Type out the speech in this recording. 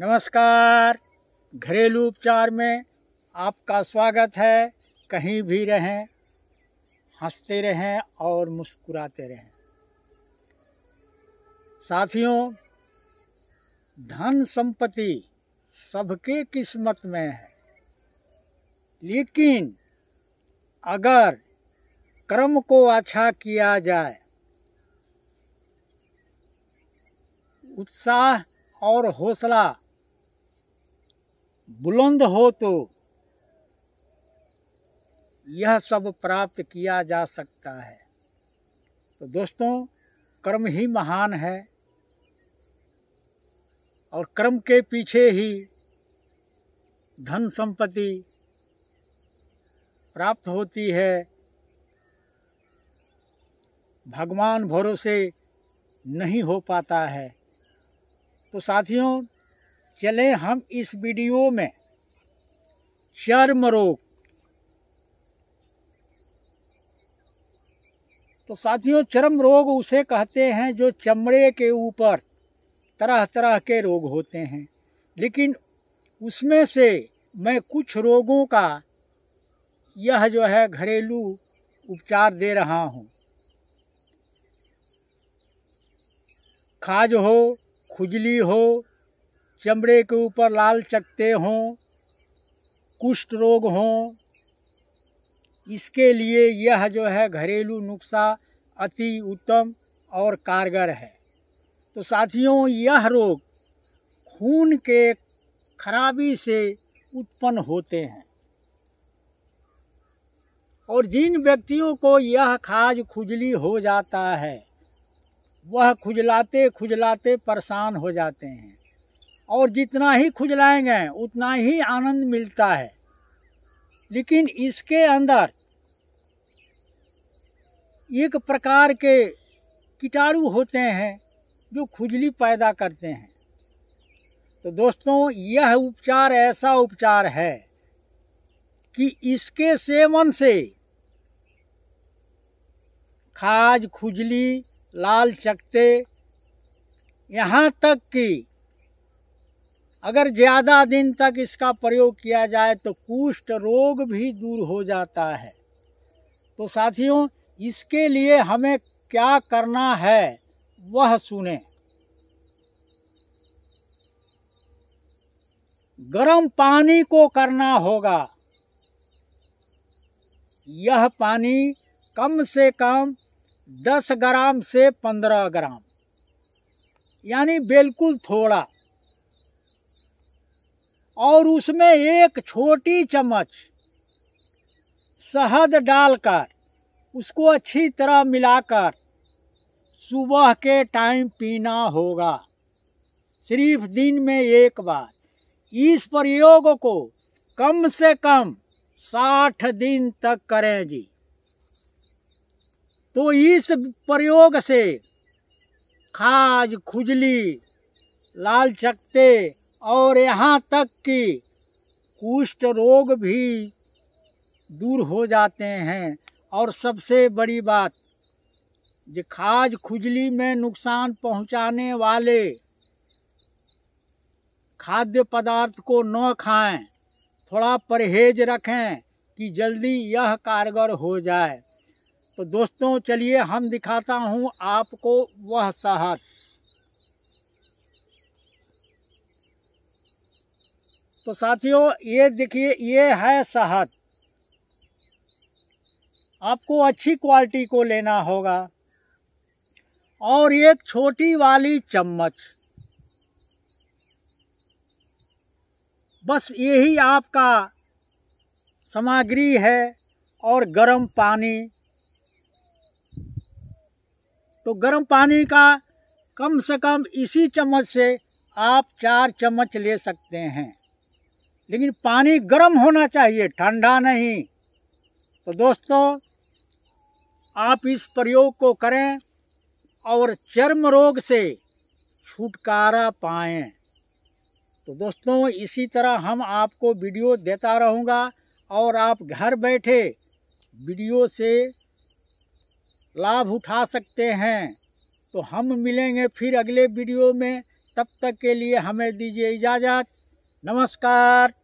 नमस्कार घरेलू उपचार में आपका स्वागत है कहीं भी रहें हंसते रहें और मुस्कुराते रहें साथियों धन संपत्ति सबके किस्मत में है लेकिन अगर कर्म को अच्छा किया जाए उत्साह और हौसला बुलंद हो तो यह सब प्राप्त किया जा सकता है तो दोस्तों कर्म ही महान है और कर्म के पीछे ही धन संपत्ति प्राप्त होती है भगवान भरोसे नहीं हो पाता है तो साथियों चले हम इस वीडियो में चर्म रोग तो साथियों चर्म रोग उसे कहते हैं जो चमड़े के ऊपर तरह तरह के रोग होते हैं लेकिन उसमें से मैं कुछ रोगों का यह जो है घरेलू उपचार दे रहा हूँ खाज हो खुजली हो चमड़े के ऊपर लाल चकते हों कुष्ठ रोग हों इसके लिए यह जो है घरेलू नुस्खा अति उत्तम और कारगर है तो साथियों यह रोग खून के खराबी से उत्पन्न होते हैं और जिन व्यक्तियों को यह खाज खुजली हो जाता है वह खुजलाते खुजलाते परेशान हो जाते हैं और जितना ही खुजलाएंगे उतना ही आनंद मिलता है लेकिन इसके अंदर एक प्रकार के कीटाणु होते हैं जो खुजली पैदा करते हैं तो दोस्तों यह उपचार ऐसा उपचार है कि इसके सेवन से खाज खुजली लाल चकते यहाँ तक कि अगर ज़्यादा दिन तक इसका प्रयोग किया जाए तो कुष्ठ रोग भी दूर हो जाता है तो साथियों इसके लिए हमें क्या करना है वह सुने गर्म पानी को करना होगा यह पानी कम से कम 10 ग्राम से 15 ग्राम यानी बिल्कुल थोड़ा और उसमें एक छोटी चम्मच शहद डालकर उसको अच्छी तरह मिलाकर सुबह के टाइम पीना होगा सिर्फ दिन में एक बार इस प्रयोग को कम से कम साठ दिन तक करें जी तो इस प्रयोग से खाज खुजली लाल चकते और यहाँ तक कि कुष्ठ रोग भी दूर हो जाते हैं और सबसे बड़ी बात जो खाज खुजली में नुकसान पहुंचाने वाले खाद्य पदार्थ को न खाएं थोड़ा परहेज रखें कि जल्दी यह कारगर हो जाए तो दोस्तों चलिए हम दिखाता हूं आपको वह साहस तो साथियों ये देखिए ये है शहद आपको अच्छी क्वालिटी को लेना होगा और एक छोटी वाली चम्मच बस यही आपका सामग्री है और गर्म पानी तो गर्म पानी का कम से कम इसी चम्मच से आप चार चम्मच ले सकते हैं लेकिन पानी गर्म होना चाहिए ठंडा नहीं तो दोस्तों आप इस प्रयोग को करें और चर्म रोग से छुटकारा पाएं तो दोस्तों इसी तरह हम आपको वीडियो देता रहूँगा और आप घर बैठे वीडियो से लाभ उठा सकते हैं तो हम मिलेंगे फिर अगले वीडियो में तब तक के लिए हमें दीजिए इजाज़त नमस्कार